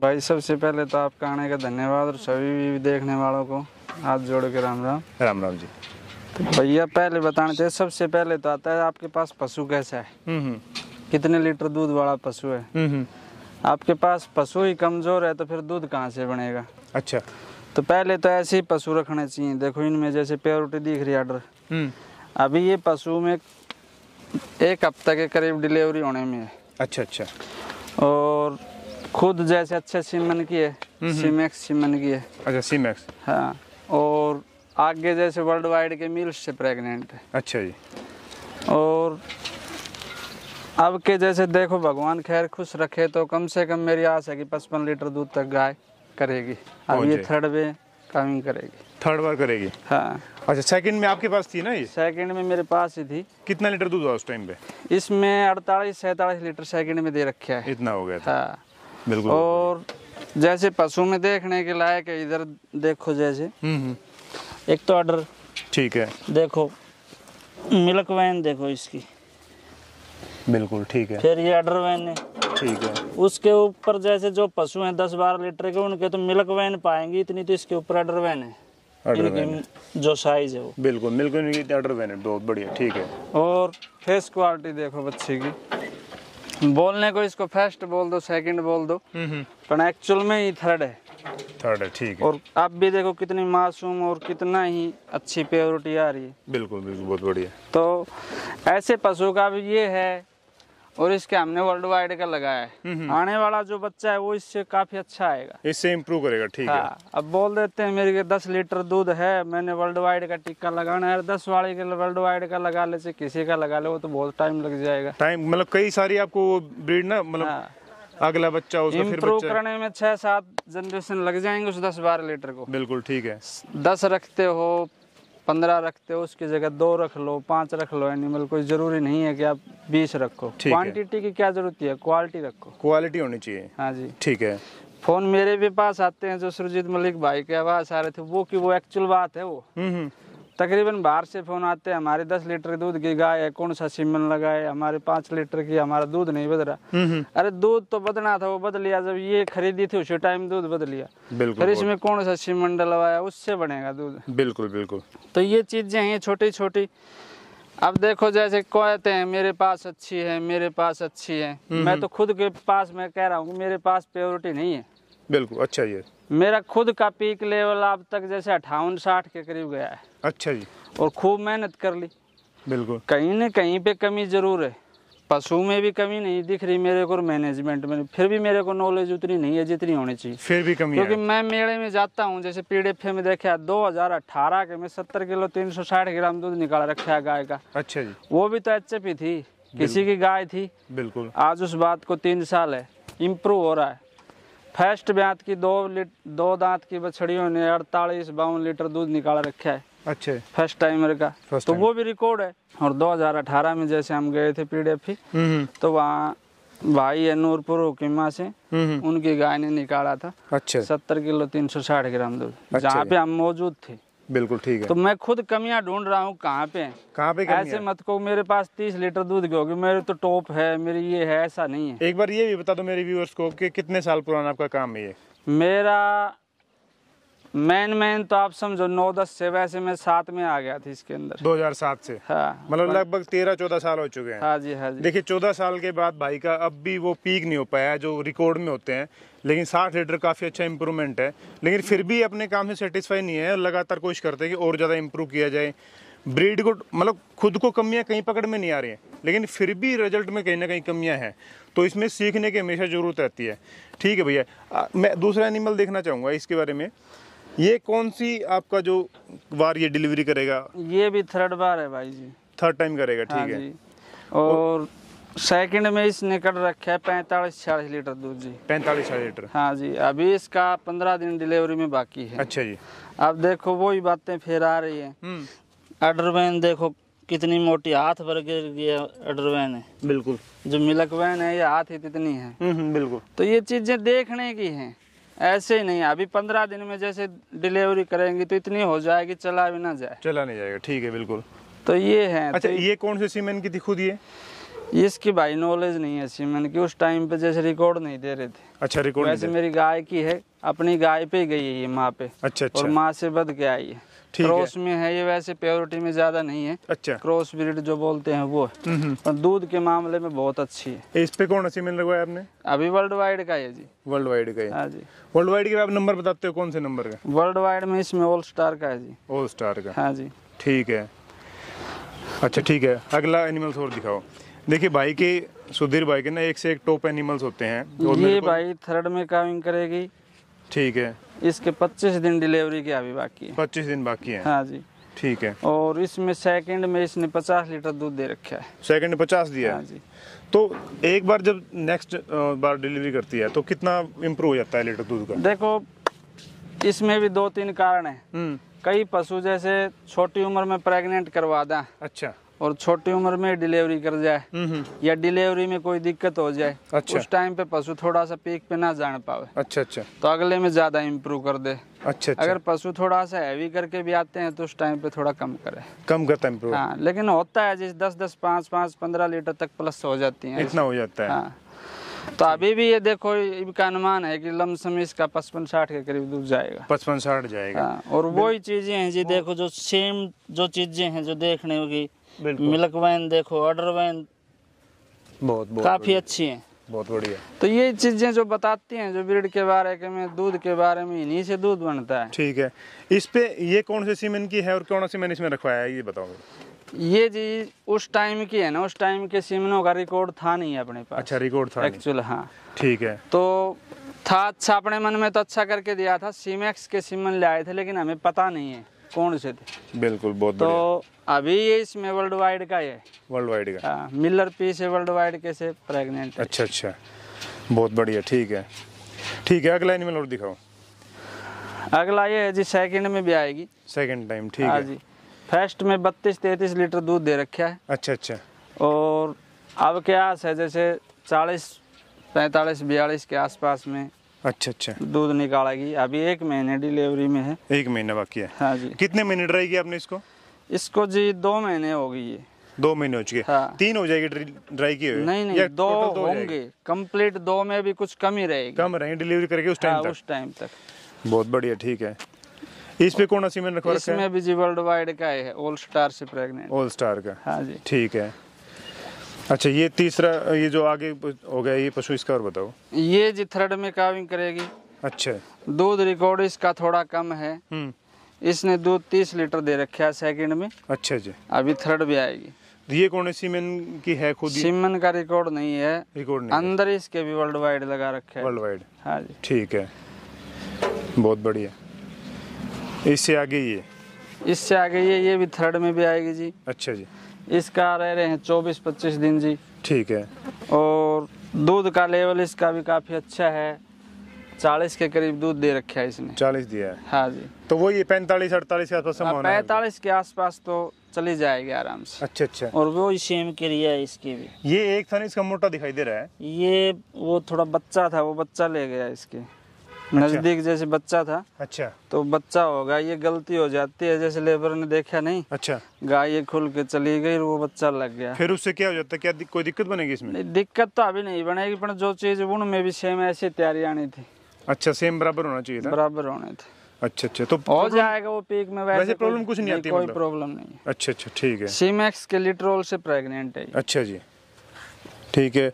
भाई सबसे पहले तो आपका आने का धन्यवाद और सभी भी देखने वालों को हाथ जोड़ के राम राम राम राम जी तो भैया पहले बताना चाहिए सबसे पहले तो आता है आपके पास पशु कैसा है हम्म, हम्म। कितने लीटर दूध वाला पशु है हम्म, आपके पास पशु ही कमजोर है तो फिर दूध कहाँ से बनेगा अच्छा तो पहले तो ऐसे ही पशु रखने चाहिए देखो इनमें जैसे प्योरिटी दिख रही ऑर्डर अभी ये पशु में एक हफ्ता के करीब डिलीवरी होने में है अच्छा अच्छा और खुद जैसे अच्छे सीमन की है सीमेक्स सीमन की है अच्छा सीमेक्स हाँ और आगे जैसे वर्ल्ड वाइड के मिल्स से प्रेग्नेंट है अच्छा जी और अब के जैसे देखो भगवान खैर खुश रखे तो कम से कम मेरी आस है कि पचपन लीटर दूध तक गाय करेगी अब ये थर्ड वे कमिंग करेगी थर्ड बार करेगी हाँ अच्छा सेकंड में आपके पास थी ना ये सेकंड में मेरे पास ही थी कितना लीटर दूध हुआ उस टाइम पे इसमें अड़तालीस सैतालीस लीटर सेकंड में दे रखा है इतना हो गया था हाँ बिल्कुल और जैसे पशु में देखने के लायक है इधर देखो जैसे हम्म, हम्म। एक तो ऑर्डर ठीक है देखो मिल्क वैन देखो इसकी बिल्कुल ठीक है फिर ये ऑर्डर वैन है ठीक है उसके ऊपर जैसे जो पशु हैं दस बारह लीटर के उनके तो मिल्क वैन पाएंगे इतनी तो इसके ऊपर ऑर्डर वैन है जो साइज है वो बिल्कुल मिल्क बिल्कुल बहुत बढ़िया ठीक है और फेस क्वालिटी देखो बच्चे की बोलने को इसको फर्स्ट बोल दो सेकंड बोल दो हम्म, हम्म। पर एक्चुअल में ही थर्ड है थर्ड है ठीक है और आप भी देखो कितनी मासूम और कितना ही अच्छी प्योरिटी आ रही है बिल्कुल बिल्कुल बहुत बढ़िया तो ऐसे पशु का भी ये है और इसके हमने वर्ल्ड वाइड का लगाया है हम्म, हम्म। आने वाला जो बच्चा है वो इससे काफी अच्छा आएगा इससे इम्प्रूव करेगा ठीक है हाँ, अब बोल देते हैं मेरे दस लीटर दूध है मैंने वर्ल्ड वाइड का टीका लगाना है दस वाले के वर्ल्ड वाइड का लगा ले किसी का लगा ले वो तो बहुत टाइम लग जाएगा टाइम मतलब कई सारी आपको ब्रीड ना मतलब हाँ। अगला बच्चा उसका फिर बच्चा करने में छह सात जनरेशन लग जाएंगे उस दस बारह लीटर को बिल्कुल ठीक है दस रखते हो पंद्रह रखते हो उसकी जगह दो रख लो पांच रख लो एनिमल कोई जरूरी नहीं है कि आप बीस रखो क्वांटिटी की क्या जरूरत है क्वालिटी रखो क्वालिटी होनी चाहिए हाँ जी ठीक है फोन मेरे भी पास आते हैं जो सुरजीत मलिक भाई के आवाज आ रहे थे वो की वो एक्चुअल बात है वो हम्म, हम्म। तकरीबन बाहर से फ़ोन आते हैं हमारे दस लीटर दूध की गाय है कौन सा सीमन लगाए हमारे पांच लीटर की हमारा दूध नहीं बद रहा हम्म, हम्म। अरे दूध तो बदना था वो बदलिया लिया जब ये खरीदी थी उसी टाइम दूध बदलिया लिया फिर इसमें कौन सा सीमन डलवाया उससे बनेगा दूध बिल्कुल बिल्कुल तो ये चीज़ें हैं छोटी छोटी अब देखो जैसे कहते हैं मेरे पास अच्छी है मेरे पास अच्छी है हम्म, मैं तो खुद के पास मैं कह रहा हूँ मेरे पास प्योरिटी नहीं है बिल्कुल अच्छा ये मेरा खुद का पीक लेवल अब तक जैसे अठावन साठ के करीब गया है अच्छा जी और खूब मेहनत कर ली बिल्कुल कहीं ना कहीं पे कमी ज़रूर है पशु में भी कमी नहीं दिख रही मेरे को मैनेजमेंट में फिर भी मेरे को नॉलेज उतनी नहीं है जितनी होनी चाहिए फिर भी कमी क्योंकि मैं मेले में जाता हूँ जैसे पीडीएफ में देखा अठारह के में सत्तर किलो तीन सौ साठ ग्राम दूध निकाल रखा है गाय का अच्छा जी वो भी तो एच थी किसी की गाय थी बिल्कुल आज उस बात को तीन साल है इम्प्रूव हो रहा है फर्स्ट ब्यात की दो दो दांत की बछड़ियों ने अड़तालीस बावन लीटर दूध निकाल रखा है अच्छा फर्स्ट टाइमर का फर्स्ट तो वो भी रिकॉर्ड है और 2018 में जैसे हम गए थे पीडीएफी हम्म, हम्म। तो वहाँ भाई है नूरपुर हुकीमा से हम्म, उनकी गाय ने निकाला था अच्छा सत्तर किलो तीन सौ साठ ग्राम दूध अच्छा। जहाँ पे हम मौजूद थे बिल्कुल ठीक है तो मैं खुद कमियां ढूंढ रहा हूँ कहाँ पे कहाँ पे ऐसे मत को मेरे पास तीस लीटर दूध क्योंकि मेरे तो टॉप है मेरी ये है ऐसा नहीं है एक बार ये भी बता दो मेरे व्यूअर्स को कि कितने साल पुराना आपका काम है मेरा मैन मैन तो आप समझो नौ दस से वैसे में सात में आ गया थी इसके अंदर 2007 से हाँ मतलब लगभग तेरह चौदह साल हो चुके हैं हाँ जी हाँ जी देखिए चौदह साल के बाद भाई का अब भी वो पीक नहीं हो पाया है जो रिकॉर्ड में होते हैं लेकिन साठ लीटर काफ़ी अच्छा इम्प्रूवमेंट है लेकिन फिर भी अपने काम से सेटिस्फाई नहीं है लगातार कोशिश करते हैं कि और ज़्यादा इम्प्रूव किया जाए ब्रीड को मतलब खुद को कमियां कहीं पकड़ में नहीं आ रही है लेकिन फिर भी रिजल्ट में कहीं ना कहीं कमियां हैं तो इसमें सीखने की हमेशा ज़रूरत रहती है ठीक है भैया मैं दूसरा एनिमल देखना चाहूँगा इसके बारे में ये कौन सी आपका जो बार ये डिलीवरी करेगा ये भी थर्ड बार है भाई जी थर्ड टाइम करेगा ठीक हाँ है और सेकंड में इसने कर रखा है पैंतालीस छियालीस लीटर दूध जी पैंतालीस छियालीस लीटर हाँ जी अभी इसका पंद्रह दिन डिलीवरी में बाकी है अच्छा जी अब देखो वही बातें फिर आ रही है अडरवैन हम्म। देखो कितनी मोटी हाथ भर गिर गया अडरवैन है बिल्कुल जो मिलक वैन है ये हाथ ही कितनी है हम्म, हम्म, बिल्कुल तो ये चीजें देखने की हैं ऐसे ही नहीं अभी पंद्रह दिन में जैसे डिलीवरी करेंगे तो इतनी हो जाएगी चला भी ना जाए चला नहीं जाएगा ठीक है बिल्कुल तो ये है अच्छा तो ये कौन से सीमेन की थी खुद ये इसकी भाई नॉलेज नहीं है सीमेन की उस टाइम पे जैसे रिकॉर्ड नहीं दे रहे थे अच्छा रिकॉर्ड वैसे मेरी गाय की है अपनी गाय पे गई है ये माँ पे अच्छा, अच्छा। और माँ से बद के आई है क्रॉस में है ये वैसे प्योरिटी में ज्यादा नहीं है अच्छा क्रॉस ब्रीड जो बोलते हैं वो और हम्म, हम्म। दूध के मामले में बहुत अच्छी है इस पे कौन सी मिल रहा है आपने अभी वर्ल्ड वाइड का है जी वर्ल्ड वाइड का है हाँ जी वर्ल्ड वाइड के आप नंबर बताते हो कौन से नंबर का वर्ल्ड वाइड में इसमें ऑल स्टार का है जी ऑल स्टार का हाँ जी ठीक है अच्छा ठीक है अगला एनिमल्स और दिखाओ देखिए भाई के सुधीर भाई के ना एक से एक टॉप एनिमल्स होते हैं ये भाई थर्ड में काविंग करेगी ठीक है इसके 25 दिन डिलीवरी के अभी बाकी है 25 दिन बाकी है हाँ जी ठीक है और इसमें सेकंड में इसने 50 लीटर दूध दे रखा है सेकंड में 50 दिया हाँ जी तो एक बार जब नेक्स्ट बार डिलीवरी करती है तो कितना इम्प्रूव हो जाता है लीटर दूध का देखो इसमें भी दो तीन कारण है हम्म। कई पशु जैसे छोटी उम्र में प्रेगनेंट करवा दें अच्छा और छोटी उम्र में डिलीवरी कर जाए हम्म, हम्म। या डिलीवरी में कोई दिक्कत हो जाए अच्छा। उस टाइम पे पशु थोड़ा सा पीक पे ना जान पावे अच्छा अच्छा तो अगले में ज्यादा इम्प्रूव कर दे अच्छा, अच्छा अगर पशु थोड़ा सा हैवी करके भी आते हैं तो उस टाइम पे थोड़ा कम करे कम करता है इम्प्रूव हाँ लेकिन होता है जिस दस दस पाँच पाँच पंद्रह लीटर तक प्लस हो जाती है इतना हो जाता है हाँ। तो अभी भी ये देखो इनका अनुमान है कि लमसम इसका पचपन साठ के करीब दूध जाएगा पचपन साठ जाएगा आ, हाँ, और वही चीजें हैं जी देखो जो सेम जो चीजें हैं जो देखने होगी मिल्क वैन देखो ऑर्डर वैन बहुत, बहुत काफी अच्छी है बहुत बढ़िया तो ये चीजें जो बताती हैं जो ब्रीड के बारे के में दूध के बारे में इन्हीं से दूध बनता है ठीक है इस पे ये कौन से सीमेंट की है और कौन सा सीमेंट इसमें रखवाया है ये बताओ ये जी उस टाइम की है ना उस टाइम के सीमनों का रिकॉर्ड था नहीं अपने पास अच्छा रिकॉर्ड था एक्चुअल हाँ ठीक है तो था अच्छा अपने मन में तो अच्छा करके दिया था सीमेक्स के सीमन ले आए थे लेकिन हमें पता नहीं है कौन से थे बिल्कुल बहुत तो अभी ये इसमें वर्ल्ड वाइड का है वर्ल्ड वाइड का हाँ मिलर पीस है वर्ल्ड वाइड कैसे प्रेग्नेंट अच्छा अच्छा बहुत बढ़िया ठीक है ठीक है अगला एनिमल और दिखाओ अगला ये है जी सेकंड में भी आएगी सेकंड टाइम ठीक हाँ है जी फर्स्ट में बत्तीस तैतीस लीटर दूध दे रखा है अच्छा अच्छा और अब क्या है जैसे चालीस पैंतालीस बयालीस के आसपास में अच्छा अच्छा दूध निकालेगी अभी एक महीने डिलीवरी में है एक महीना बाकी है हाँ जी कितने महीने ड्राई किया आपने इसको इसको जी दो महीने हो गई है दो महीने हो चुके हाँ। तीन हो जाएगी ड्राई की नहीं नहीं या दो, दो होंगे कंप्लीट दो में भी कुछ कम ही रहेगी कम रहेगी डिलीवरी करके उस टाइम हाँ, उस टाइम तक बहुत बढ़िया ठीक है इस पे कौन सा सीमेंट रखा इसमें भी जी वर्ल्ड वाइड का है ऑल स्टार से प्रेग्नेंट ऑल स्टार का हाँ जी ठीक है अच्छा ये तीसरा ये जो आगे हो गया ये पशु इसका और बताओ ये जी थर्ड में काविंग करेगी अच्छा दूध रिकॉर्ड इसका थोड़ा कम है हम्म। इसने दूध तीस लीटर दे रखा है सेकंड में अच्छा जी अभी थर्ड भी आएगी तो ये कौन है सीमन की है खुद सीमन का रिकॉर्ड नहीं है रिकॉर्ड नहीं अंदर इसके भी वर्ल्ड वाइड लगा रखे वर्ल्ड वाइड हाँ जी ठीक है बहुत बढ़िया इससे आगे ये इससे आगे ये ये भी थर्ड में भी आएगी जी अच्छा जी इसका रह रहे हैं चौबीस पच्चीस दिन जी ठीक है और दूध का लेवल इसका भी काफी अच्छा है चालीस के करीब दूध दे रखा है इसने चालीस दिया है हाँ जी तो वो ये पैंतालीस अड़तालीस के आसपास हाँ, पैंतालीस के आसपास तो चली जाएगी आराम से अच्छा अच्छा और वो सेम के लिए है इसकी भी ये एक था ना इसका मोटा दिखाई दे रहा है ये वो थोड़ा बच्चा था वो बच्चा ले गया इसके अच्छा। नजदीक जैसे बच्चा था अच्छा तो बच्चा होगा ये गलती हो जाती है जैसे लेबर ने देखा नहीं अच्छा गाय ये खुल के चली गई वो बच्चा लग गया फिर उससे क्या हो जाता है क्या दि, कोई दिक्कत बनेगी इसमें दिक्कत तो अभी नहीं बनेगी पर जो चीज उन में भी सेम ऐसी तैयारी आनी थी अच्छा सेम बराबर होना चाहिए बराबर होने थे अच्छा अच्छा तो हो जाएगा वो पीक में वैसे, वैसे प्रॉब्लम कुछ नहीं आती कोई प्रॉब्लम मतलब? नहीं अच्छा अच्छा ठीक है सीमेक्स के लिट्रोल से प्रेग्नेंट है अच्छा जी ठीक है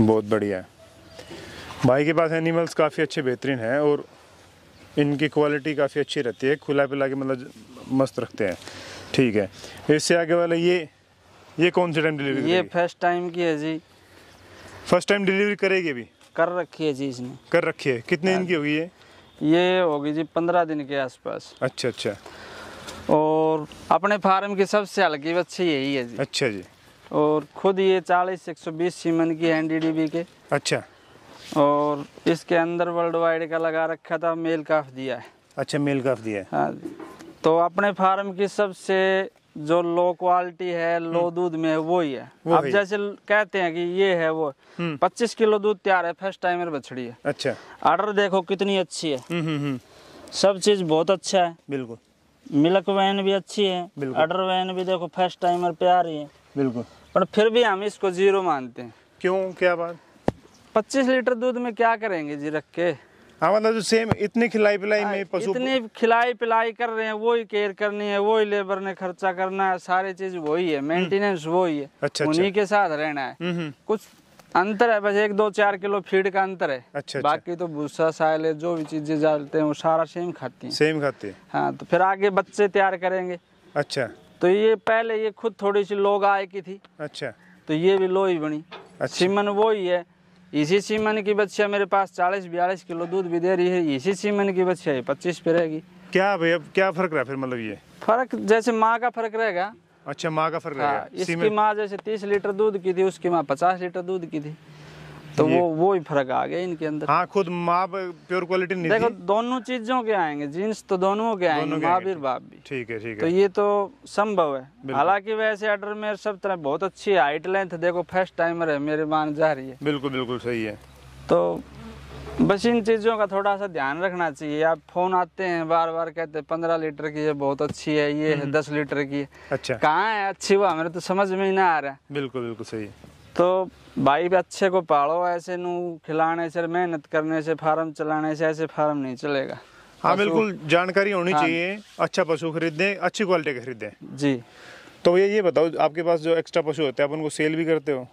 बहुत बढ़िया भाई के पास एनिमल्स काफ़ी अच्छे बेहतरीन हैं और इनकी क्वालिटी काफ़ी अच्छी रहती है खुला पिला के मतलब मस्त रखते हैं ठीक है इससे आगे वाला ये ये कौन से टाइम डिलीवरी ये फर्स्ट टाइम की है जी फर्स्ट टाइम डिलीवरी करेगी अभी कर रखी है जी इसने कर रखी है कितने दिन की होगी ये ये होगी जी पंद्रह दिन के आसपास अच्छा अच्छा और अपने फार्म की सबसे हल्की बच्ची यही है जी अच्छा जी और खुद ये चालीस एक सौ बीस सीमन की एन के अच्छा और इसके अंदर वर्ल्ड वाइड का लगा रखा था मेल काफ दिया है अच्छा मेल काफ दिया है हाँ तो अपने फार्म की सबसे जो लो क्वालिटी है लो हम्म। दूध में है वो ही है वो अब ही। जैसे कहते हैं कि ये है वो 25 हम्म। किलो दूध तैयार है फर्स्ट टाइमर बछड़ी है अच्छा आर्डर देखो कितनी अच्छी है हम्म, सब चीज बहुत अच्छा है बिल्कुल मिल्क वैन भी अच्छी है अडर वैन भी देखो फर्स्ट टाइमर पे आ रही है बिल्कुल पर फिर भी हम इसको जीरो मानते हैं क्यों क्या बात पच्चीस लीटर दूध में क्या करेंगे जी रख के हाँ मतलब जो सेम इतनी खिलाई पिलाई में हाँ, पशु इतनी खिलाई पिलाई कर रहे हैं वो ही केयर करनी है वो ही लेबर ने खर्चा करना है सारी चीज वही है मेंटेनेंस हम्म। वही है अच्छा, अच्छा। उन्हीं अच्छा। के साथ रहना है हम्म, हम्म। कुछ अंतर है बस एक दो चार किलो फीड का अंतर है अच्छा, अच्छा। बाकी तो भूसा साइलेज जो भी चीजें डालते हैं वो सारा सेम खाती है सेम खाते है हाँ तो फिर आगे बच्चे तैयार करेंगे अच्छा तो ये पहले ये खुद थोड़ी सी लोग आय की थी अच्छा तो ये भी लोही बनी अच्छा। सिमन वो ही है इसी सीमन की बच्चिया मेरे पास चालीस बयालीस किलो दूध भी दे रही है इसी सीमन की बच्चा है पच्चीस पे रहेगी क्या भैया क्या फर्क रहा फिर मतलब ये फर्क जैसे माँ का फर्क रहेगा अच्छा माँ का फर्क हाँ, रहेगा इसकी माँ जैसे तीस लीटर दूध की थी उसकी माँ पचास लीटर दूध की थी तो वो वो ही फर्क आ गया इनके अंदर हाँ खुद माप प्योर क्वालिटी नहीं देखो दोनों चीजों के आएंगे जीन्स तो दोनों के आएंगे माप भी बाप भी ठीक है ठीक है तो ये तो संभव है हालांकि वैसे आर्डर में सब तरह बहुत अच्छी हाइट लेंथ देखो फर्स्ट टाइमर है मेरे मान जा रही है बिल्कुल बिल्कुल सही है तो बस इन चीज़ों का थोड़ा सा ध्यान रखना चाहिए आप फोन आते हैं बार बार कहते हैं पंद्रह लीटर की है बहुत अच्छी है ये है हम्म। दस लीटर की है अच्छा कहाँ है अच्छी वो मेरे तो समझ में ही ना आ रहा है बिल्कुल बिल्कुल सही है तो भाई भी अच्छे को पालो ऐसे नू खिलाने से मेहनत करने से फार्म चलाने से ऐसे फार्म नहीं चलेगा हाँ बिल्कुल जानकारी होनी हाँ। चाहिए अच्छा पशु खरीदे अच्छी क्वालिटी का खरीदे जी तो ये ये बताओ आपके पास जो एक्स्ट्रा पशु होते हैं आप उनको सेल भी करते हो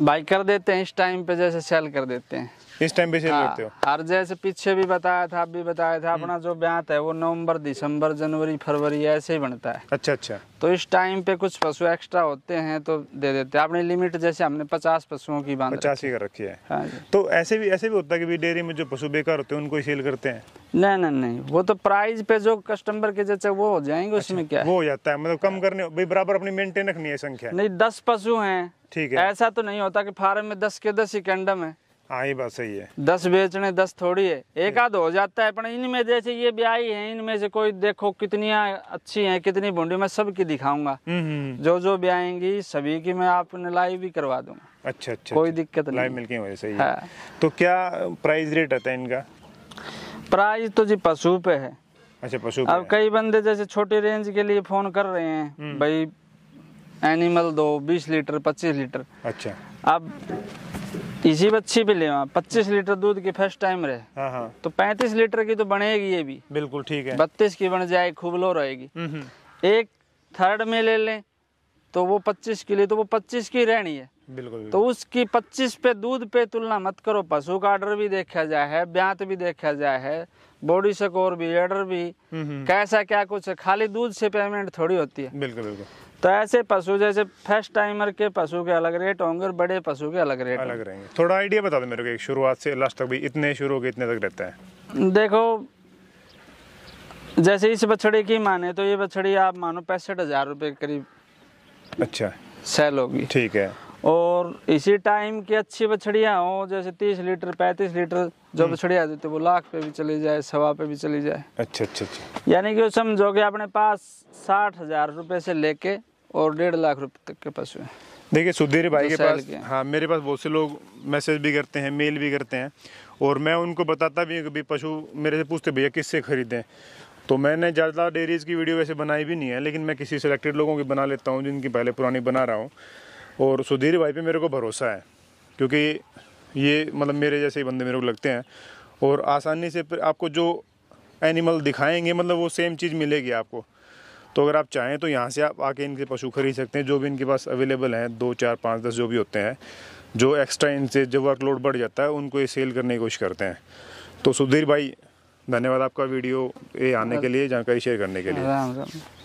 बाई कर देते हैं इस टाइम पे जैसे सेल कर देते हैं इस टाइम पे सेल हाँ, करते हो और जैसे पीछे भी बताया था आप भी बताया था अपना जो ब्यात है वो नवंबर दिसंबर जनवरी फरवरी ऐसे ही बनता है अच्छा अच्छा तो इस टाइम पे कुछ पशु एक्स्ट्रा होते हैं तो दे देते हैं अपनी लिमिट जैसे हमने पचास पशुओं की बात पचास ही कर रखी है हाँ तो ऐसे भी ऐसे भी होता है की डेयरी में जो पशु बेकार होते हैं उनको सेल करते हैं नहीं नहीं नहीं वो तो प्राइस पे जो कस्टमर के जैसे वो हो जाएंगे उसमें अच्छा, क्या वो हो जाता है मतलब कम करने बराबर अपनी मेंटेन रखनी है संख्या नहीं दस पशु हैं ठीक है ऐसा तो नहीं होता कि फार्म में दस के दस ही कैंडम है हाँ ये बात सही है दस बेचने दस थोड़ी है एक आध हो जाता है पर इनमें जैसे ये ब्याई है इनमें से कोई देखो कितनी अच्छी हैं कितनी भूडी मैं सबकी दिखाऊंगा हम्म, हम्म, हम्म। जो जो ब्याएंगी सभी की मैं आपने लाइव भी करवा दूंगा अच्छा अच्छा कोई अच्छा। दिक्कत लाइव मिलके हाँ। तो क्या प्राइस रेट रहता है इनका प्राइस तो जी पशु पे है अच्छा पशु अब कई बंदे जैसे छोटे रेंज के लिए फोन कर रहे हैं भाई एनिमल दो बीस लीटर पच्चीस लीटर अच्छा अब इसी बच्ची भी ले पच्चीस लीटर दूध की फर्स्ट टाइम रहे हाँ, हाँ। तो पैंतीस लीटर की तो बनेगी ये भी बिल्कुल ठीक है बत्तीस की बन जाएगी खूब लो रहेगी हम्म, हम्म। एक थर्ड में ले लें तो वो पच्चीस की लिए तो वो पच्चीस की रहनी है बिल्कुल तो उसकी 25 पे दूध पे तुलना मत करो पशु का आर्डर भी देखा जाए है ब्यात भी देखा जाए है बॉडी स्कोर भी एडर भी हम्म, कैसा क्या कुछ है खाली दूध से पेमेंट थोड़ी होती है बिल्कुल बिल्कुल तो ऐसे पशु जैसे फर्स्ट टाइमर के पशु के अलग रेट होंगे और बड़े पशु के अलग रेट अलग रहेंगे थोड़ा आइडिया बता दो मेरे को शुरुआत से लास्ट तक भी इतने शुरू हो गए इतने तक रहता है देखो जैसे इस बछड़ी की माने तो ये बछड़ी आप मानो पैंसठ हजार रुपये करीब अच्छा सेल होगी ठीक है और इसी टाइम की अच्छी बछड़िया हो जैसे तीस लीटर पैंतीस लीटर जो हम्म। बछड़िया देते वो लाख पे भी चली जाए सवा पे भी चली जाए अच्छा अच्छा अच्छा यानी कि समझो कि अपने पास साठ हजार रुपये से लेके और डेढ़ लाख रुपए तक के पशु हैं देखिए सुधीर भाई के पास हाँ मेरे पास बहुत से लोग मैसेज भी करते हैं मेल भी करते हैं और मैं उनको बताता भी कभी पशु मेरे से पूछते भैया किससे खरीदें तो मैंने ज़्यादा डेयरीज की वीडियो वैसे बनाई भी नहीं है लेकिन मैं किसी सेलेक्टेड लोगों की बना लेता हूँ जिनकी पहले पुरानी बना रहा हूँ और सुधीर भाई पे मेरे को भरोसा है क्योंकि ये मतलब मेरे जैसे ही बंदे मेरे को लगते हैं और आसानी से आपको जो एनिमल दिखाएंगे मतलब वो सेम चीज़ मिलेगी आपको तो अगर आप चाहें तो यहाँ से आप आके इनके पशु खरीद सकते हैं जो भी इनके पास अवेलेबल हैं दो चार पाँच दस जो भी होते हैं जो एक्स्ट्रा इनसे जब वर्कलोड बढ़ जाता है उनको ये सेल करने की कोशिश करते हैं तो सुधीर भाई धन्यवाद आपका वीडियो ये आने के लिए जानकारी शेयर करने के लिए